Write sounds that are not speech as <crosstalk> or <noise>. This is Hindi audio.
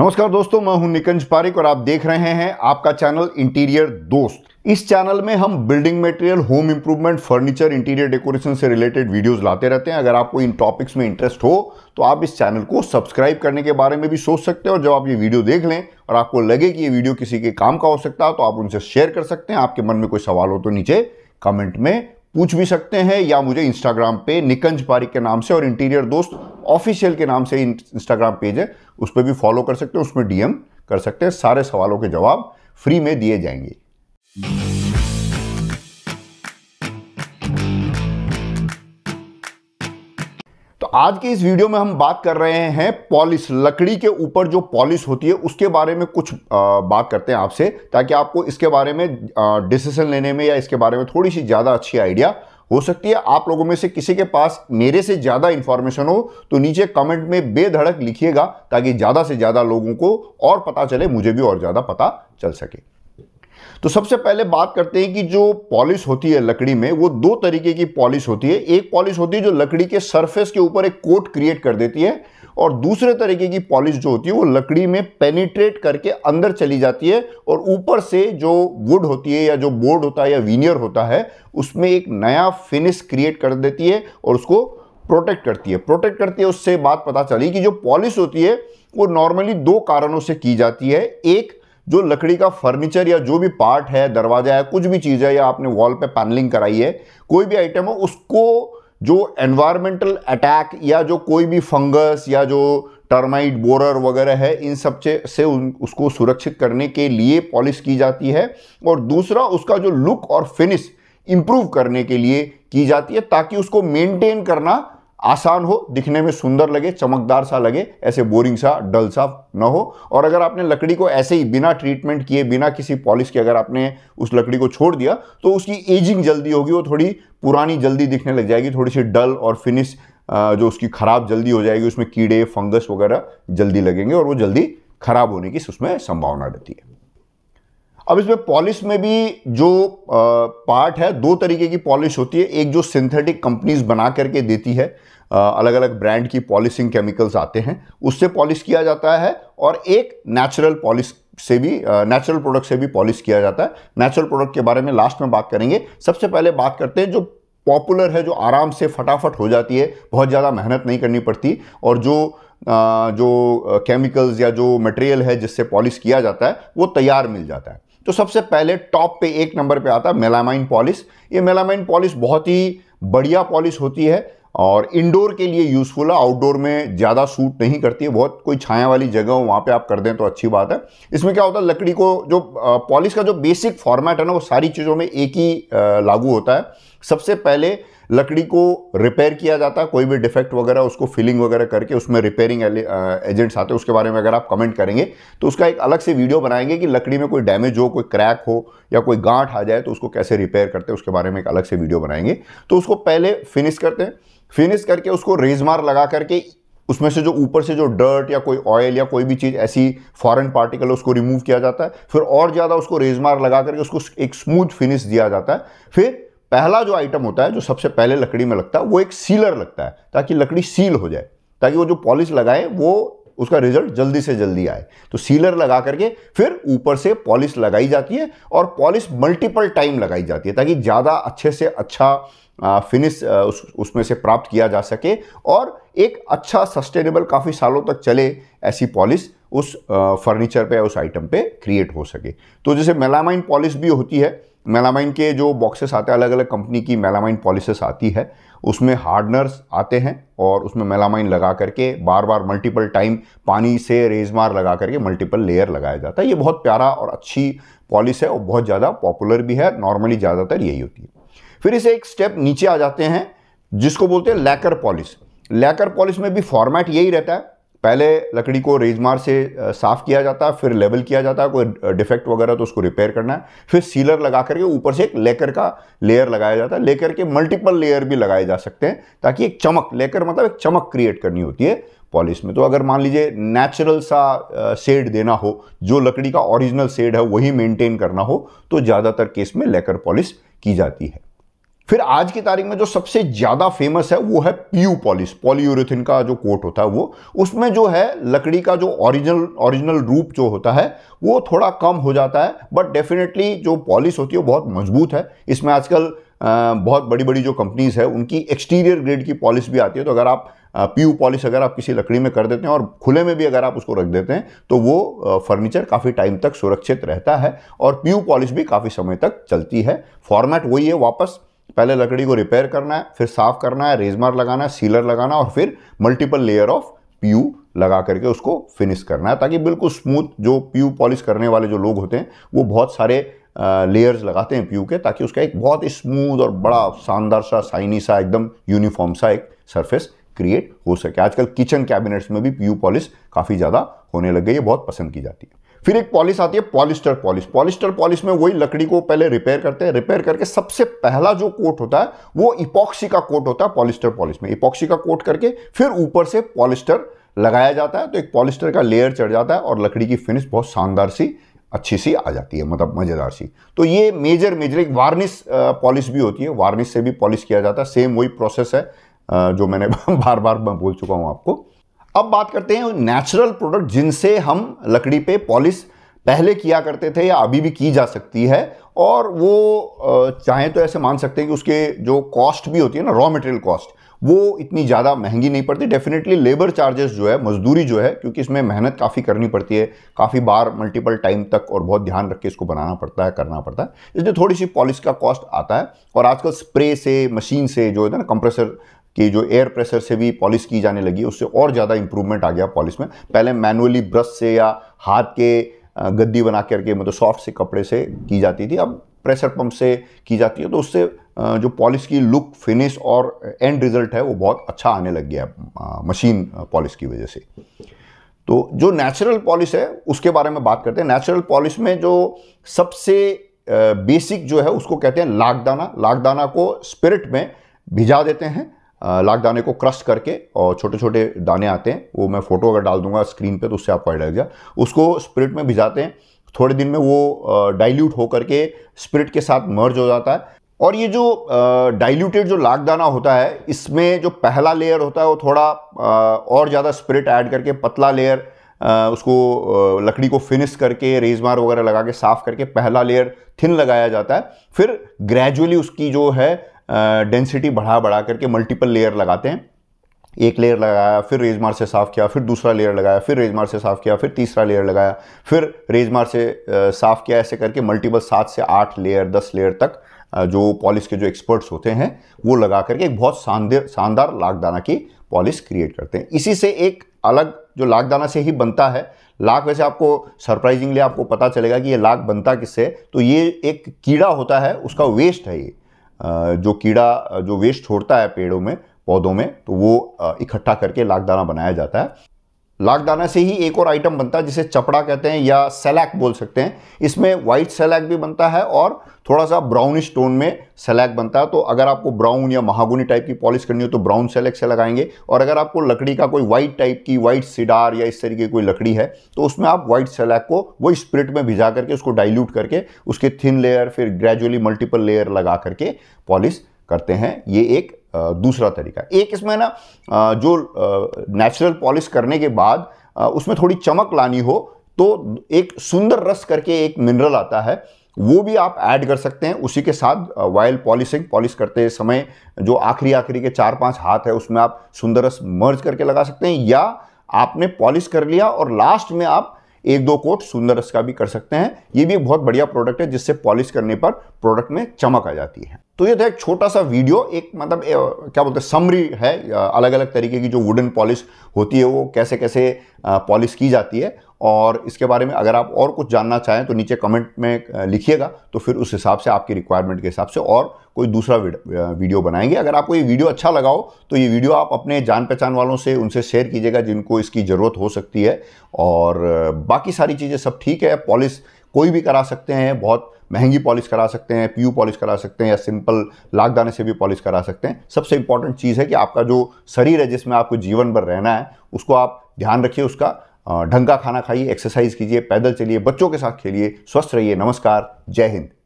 नमस्कार दोस्तों मैं हूं निकंज पारिक और आप देख रहे हैं आपका चैनल इंटीरियर दोस्त इस चैनल में हम building material home improvement furniture interior decoration से रिलेटेड वीडियोस लाते रहते हैं अगर आपको इन टॉपिक्स में इंटरेस्ट हो तो आप इस चैनल को सब्सक्राइब करने के बारे में भी सोच सकते हैं और जब आप ये वीडियो देख लें और आपको लगे कि ये वीडियो किसी के काम का हो सकता है तो आप उनसे शेयर कर सकते हैं आपके मन में कोई सवाल हो तो नीचे कमेंट में पूछ भी सकते हैं या मुझे इंस्टाग्राम पे निकंज पारिक के नाम से और इंटीरियर दोस्त ऑफिशियल के नाम से इंस्टाग्राम पेज है उस पर भी फॉलो कर सकते हैं उसमें डीएम कर सकते हैं सारे सवालों के जवाब फ्री में दिए जाएंगे आज की इस वीडियो में हम बात कर रहे हैं पॉलिश लकड़ी के ऊपर जो पॉलिश होती है उसके बारे में कुछ बात करते हैं आपसे ताकि आपको इसके बारे में डिसीजन लेने में या इसके बारे में थोड़ी सी ज़्यादा अच्छी आइडिया हो सकती है आप लोगों में से किसी के पास मेरे से ज़्यादा इन्फॉर्मेशन हो तो नीचे कमेंट में बेधड़क लिखिएगा ताकि ज़्यादा से ज़्यादा लोगों को और पता चले मुझे भी और ज़्यादा पता चल सके तो सबसे पहले बात करते हैं कि जो पॉलिश होती है लकड़ी में वो दो तरीके की पॉलिश होती है एक पॉलिश होती है जो लकड़ी के सरफेस के ऊपर एक कोट क्रिएट कर देती है और दूसरे तरीके की पॉलिश जो होती है वो लकड़ी में पेनिट्रेट करके अंदर चली जाती है और ऊपर से जो वुड होती है या जो बोर्ड होता है या वीनियर होता है उसमें एक नया फिनिश क्रिएट कर देती है और उसको प्रोटेक्ट करती है प्रोटेक्ट करती है उससे बात पता चली कि जो पॉलिश होती है वो नॉर्मली दो कारणों से की जाती है एक जो लकड़ी का फर्नीचर या जो भी पार्ट है दरवाजा है कुछ भी चीज़ है या आपने वॉल पे पैनलिंग कराई है कोई भी आइटम हो उसको जो एनवायरमेंटल अटैक या जो कोई भी फंगस या जो टर्माइट बोरर वगैरह है इन सब से उन, उसको सुरक्षित करने के लिए पॉलिश की जाती है और दूसरा उसका जो लुक और फिनिश इम्प्रूव करने के लिए की जाती है ताकि उसको मेंटेन करना आसान हो दिखने में सुंदर लगे चमकदार सा लगे ऐसे बोरिंग सा डल सा न हो और अगर आपने लकड़ी को ऐसे ही बिना ट्रीटमेंट किए बिना किसी पॉलिश के अगर आपने उस लकड़ी को छोड़ दिया तो उसकी एजिंग जल्दी होगी वो थोड़ी पुरानी जल्दी दिखने लग जाएगी थोड़ी सी डल और फिनिश जो उसकी ख़राब जल्दी हो जाएगी उसमें कीड़े फंगस वगैरह जल्दी लगेंगे और वो जल्दी खराब होने की उसमें संभावना रहती है अब इसमें पॉलिश में भी जो पार्ट है दो तरीके की पॉलिश होती है एक जो सिंथेटिक कंपनीज बना करके देती है अलग अलग ब्रांड की पॉलिशिंग केमिकल्स आते हैं उससे पॉलिश किया जाता है और एक नेचुरल पॉलिश से भी नेचुरल प्रोडक्ट से भी पॉलिश किया जाता है नेचुरल प्रोडक्ट के बारे में लास्ट में बात करेंगे सबसे पहले बात करते हैं जो पॉपुलर है जो आराम से फटाफट हो जाती है बहुत ज़्यादा मेहनत नहीं करनी पड़ती और जो जो केमिकल्स या जो मटेरियल है जिससे पॉलिश किया जाता है वो तैयार मिल जाता है तो सबसे पहले टॉप पे एक नंबर पे आता है मेलामाइन पॉलिस ये मेलामाइन पॉलिस बहुत ही बढ़िया पॉलिस होती है और इंडोर के लिए यूज़फुल है आउटडोर में ज़्यादा सूट नहीं करती है बहुत कोई छाया वाली जगह हो वहाँ पे आप कर दें तो अच्छी बात है इसमें क्या होता है लकड़ी को जो पॉलिश का जो बेसिक फॉर्मेट है ना वो सारी चीज़ों में एक ही लागू होता है सबसे पहले लकड़ी को रिपेयर किया जाता है कोई भी डिफेक्ट वगैरह उसको फिलिंग वगैरह करके उसमें रिपेयरिंग एजेंट्स आते हैं उसके बारे में अगर आप कमेंट करेंगे तो उसका एक अलग से वीडियो बनाएंगे कि लकड़ी में कोई डैमेज हो कोई क्रैक हो या कोई गांठ आ जाए तो उसको कैसे रिपेयर करते हैं उसके बारे में एक अलग से वीडियो बनाएंगे तो उसको पहले फिनिश करते हैं फिनिश करके उसको रेजमार लगा करके उसमें से जो ऊपर से जो डर्ट या कोई ऑयल या कोई भी चीज़ ऐसी फॉरेन पार्टिकल उसको रिमूव किया जाता है फिर और ज़्यादा उसको रेजमार लगा करके उसको एक स्मूथ फिनिश दिया जाता है फिर पहला जो आइटम होता है जो सबसे पहले लकड़ी में लगता है वो एक सीलर लगता है ताकि लकड़ी सील हो जाए ताकि वो जो पॉलिश लगाए वो उसका रिजल्ट जल्दी से जल्दी आए तो सीलर लगा करके फिर ऊपर से पॉलिश लगाई जाती है और पॉलिश मल्टीपल टाइम लगाई जाती है ताकि ज़्यादा अच्छे से अच्छा फिनिश उस उसमें से प्राप्त किया जा सके और एक अच्छा सस्टेनेबल काफ़ी सालों तक चले ऐसी पॉलिश उस फर्नीचर पे उस आइटम पे क्रिएट हो सके तो जैसे मेलामाइन पॉलिश भी होती है मेलामाइन के जो बॉक्सेस आते हैं अलग अलग कंपनी की मेलामाइन पॉलिसेस आती है उसमें हार्डनर्स आते हैं और उसमें मेलामाइन लगा करके बार बार मल्टीपल टाइम पानी से रेजमार लगा करके मल्टीपल लेयर लगाया जाता है ये बहुत प्यारा और अच्छी पॉलिस है और बहुत ज़्यादा पॉपुलर भी है नॉर्मली ज़्यादातर यही होती है फिर इसे एक स्टेप नीचे आ जाते हैं जिसको बोलते हैं लैकर पॉलिस लैकर पॉलिस में भी फॉर्मेट यही रहता है पहले लकड़ी को रेजमार से साफ़ किया जाता है फिर लेवल किया जाता है कोई डिफेक्ट वगैरह तो उसको रिपेयर करना है फिर सीलर लगा करके ऊपर से एक लेकर का लेयर लगाया जाता है लेकर के मल्टीपल लेयर भी लगाए जा सकते हैं ताकि एक चमक लेकर मतलब एक चमक क्रिएट करनी होती है पॉलिश में तो अगर मान लीजिए नेचुरल सा शेड देना हो जो लकड़ी का ओरिजिनल शेड है वही मेंटेन करना हो तो ज़्यादातर केस में लेकर पॉलिश की जाती है फिर आज की तारीख में जो सबसे ज़्यादा फेमस है वो है पीयू पॉलिश पॉलियोरिथिन का जो कोट होता है वो उसमें जो है लकड़ी का जो ओरिजिनल ओरिजिनल रूप जो होता है वो थोड़ा कम हो जाता है बट डेफिनेटली जो पॉलिश होती है वो बहुत मजबूत है इसमें आजकल बहुत बड़ी बड़ी जो कंपनीज़ है उनकी एक्सटीरियर ग्रेड की पॉलिस भी आती है तो अगर आप पीयू पॉलिश अगर आप किसी लकड़ी में कर देते हैं और खुले में भी अगर आप उसको रख देते हैं तो वो फर्नीचर काफ़ी टाइम तक सुरक्षित रहता है और पीयू पॉलिश भी काफ़ी समय तक चलती है फॉर्मेट वही है वापस पहले लकड़ी को रिपेयर करना है फिर साफ करना है रेजमार लगाना है सीलर लगाना और फिर मल्टीपल लेयर ऑफ प्यू लगा करके उसको फिनिश करना है ताकि बिल्कुल स्मूथ जो प्यू पॉलिश करने वाले जो लोग होते हैं वो बहुत सारे लेयर्स लगाते हैं प्यू के ताकि उसका एक बहुत ही स्मूथ और बड़ा शानदार सा शाइनी सा एकदम यूनिफॉर्म सा एक सरफेस क्रिएट हो सके आजकल किचन कैबिनेट्स में भी प्यू पॉलिश काफ़ी ज़्यादा होने लग गई है बहुत पसंद की जाती है फिर एक पॉलिश आती है पॉलिस्टर पॉलिश पॉलिस्टर पॉलिश में वही लकड़ी को पहले रिपेयर करते हैं रिपेयर करके सबसे पहला जो कोट होता है वो इपॉक्सी का कोट होता है पॉलिस्टर पॉलिश में इपॉक्सी का कोट करके फिर ऊपर से पॉलिस्टर लगाया जाता है तो एक पॉलिस्टर का लेयर चढ़ जाता है और लकड़ी की फिनिश बहुत शानदार सी अच्छी सी आ जाती है मतलब मज़ेदार सी तो ये मेजर मेजर एक वार्निश पॉलिश भी होती है वार्निश से भी पॉलिश किया जाता है सेम वही प्रोसेस है जो मैंने <laughs> बार बार बोल चुका हूँ आपको अब बात करते हैं नेचुरल प्रोडक्ट जिनसे हम लकड़ी पे पॉलिश पहले किया करते थे या अभी भी की जा सकती है और वो चाहे तो ऐसे मान सकते हैं कि उसके जो कॉस्ट भी होती है ना रॉ मटेरियल कॉस्ट वो इतनी ज़्यादा महंगी नहीं पड़ती डेफिनेटली लेबर चार्जेस जो है मजदूरी जो है क्योंकि इसमें मेहनत काफ़ी करनी पड़ती है काफ़ी बार मल्टीपल टाइम तक और बहुत ध्यान रख के इसको बनाना पड़ता है करना पड़ता है इसलिए थोड़ी सी पॉलिश का कॉस्ट आता है और आजकल स्प्रे से मशीन से जो है ना कंप्रेसर कि जो एयर प्रेशर से भी पॉलिश की जाने लगी उससे और ज़्यादा इंप्रूवमेंट आ गया पॉलिश में पहले मैनुअली ब्रश से या हाथ के गद्दी बना करके मतलब सॉफ्ट से कपड़े से की जाती थी अब प्रेशर पंप से की जाती है तो उससे जो पॉलिश की लुक फिनिश और एंड रिजल्ट है वो बहुत अच्छा आने लग गया मशीन पॉलिश की वजह से तो जो नेचुरल पॉलिश है उसके बारे में बात करते हैं नेचुरल पॉलिश में जो सबसे बेसिक जो है उसको कहते हैं लागदाना लागदाना को स्पिरिट में भिजा देते हैं लाख दाने को क्रश करके और छोटे छोटे दाने आते हैं वो मैं फ़ोटो अगर डाल दूंगा स्क्रीन पे तो उससे आपको आइडिया जाए उसको स्प्रिट में भिजाते हैं थोड़े दिन में वो डाइल्यूट होकर के स्प्रिट के साथ मर्ज हो जाता है और ये जो डाइल्यूटेड जो लाख दाना होता है इसमें जो पहला लेयर होता है वो थोड़ा आ, और ज़्यादा स्प्रिट ऐड करके पतला लेयर उसको लकड़ी को फिनिश करके रेजमार वगैरह लगा के साफ़ करके पहला लेयर थिन लगाया जाता है फिर ग्रेजुअली उसकी जो है डेंसिटी बढ़ा बढ़ा करके मल्टीपल लेयर लगाते हैं एक लेयर लगाया फिर रेजमार से साफ़ किया फिर दूसरा लेयर लगाया फिर रेजमार से साफ़ किया फिर तीसरा लेयर लगाया फिर रेजमार से साफ़ किया ऐसे करके मल्टीपल सात से आठ लेयर दस लेयर तक जो पॉलिश के जो एक्सपर्ट्स होते हैं वो लगा करके एक बहुत शानदार शानदार लाखदाना की पॉलिश क्रिएट करते हैं इसी से एक अलग जो लाखदाना से ही बनता है लाख वैसे आपको सरप्राइजिंगली आपको पता चलेगा कि ये लाख बनता किससे तो ये एक कीड़ा होता है उसका वेस्ट है ये जो कीड़ा जो वेस्ट छोड़ता है पेड़ों में पौधों में तो वो इकट्ठा करके लाख दाना बनाया जाता है लागदाना से ही एक और आइटम बनता है जिसे चपड़ा कहते हैं या सेलैक बोल सकते हैं इसमें वाइट सेलैक भी बनता है और थोड़ा सा ब्राउनिश टोन में सेलैक बनता है तो अगर आपको ब्राउन या महागुनी टाइप की पॉलिश करनी हो तो ब्राउन सेलैक से लगाएंगे और अगर आपको लकड़ी का कोई वाइट टाइप की वाइट सिडार या इस तरीके की कोई लकड़ी है तो उसमें आप वाइट सेलैक को वो स्प्रिट में भिजा करके उसको डाइल्यूट करके उसके थिन लेयर फिर ग्रेजुअली मल्टीपल लेयर लगा करके पॉलिश करते हैं ये एक दूसरा तरीका एक इसमें ना जो नेचुरल पॉलिश करने के बाद उसमें थोड़ी चमक लानी हो तो एक सुंदर रस करके एक मिनरल आता है वो भी आप ऐड कर सकते हैं उसी के साथ वाइल पॉलिशिंग पॉलिश करते समय जो आखिरी आखिरी के चार पांच हाथ है उसमें आप सुंदर रस मर्ज करके लगा सकते हैं या आपने पॉलिश कर लिया और लास्ट में आप एक दो कोट सुंदर का भी कर सकते हैं ये भी एक बहुत बढ़िया प्रोडक्ट है जिससे पॉलिश करने पर प्रोडक्ट में चमक आ जाती है तो ये था एक छोटा सा वीडियो एक मतलब क्या बोलते हैं समरी है अलग अलग तरीके की जो वुडन पॉलिश होती है वो कैसे कैसे पॉलिश की जाती है और इसके बारे में अगर आप और कुछ जानना चाहें तो नीचे कमेंट में लिखिएगा तो फिर उस हिसाब से आपकी रिक्वायरमेंट के हिसाब से और कोई दूसरा वीडियो बनाएंगे अगर आपको ये वीडियो अच्छा लगा हो तो ये वीडियो आप अपने जान पहचान वालों से उनसे शेयर कीजिएगा जिनको इसकी ज़रूरत हो सकती है और बाकी सारी चीज़ें सब ठीक है पॉलिस कोई भी करा सकते हैं बहुत महंगी पॉलिश करा सकते हैं पीयू पॉलिश करा सकते हैं या सिंपल लाख दाने से भी पॉलिश करा सकते हैं सबसे इंपॉर्टेंट चीज़ है कि आपका जो शरीर है जिसमें आपको जीवन भर रहना है उसको आप ध्यान रखिए उसका ढंग का खाना खाइए एक्सरसाइज कीजिए पैदल चलिए बच्चों के साथ खेलिए स्वस्थ रहिए नमस्कार जय हिंद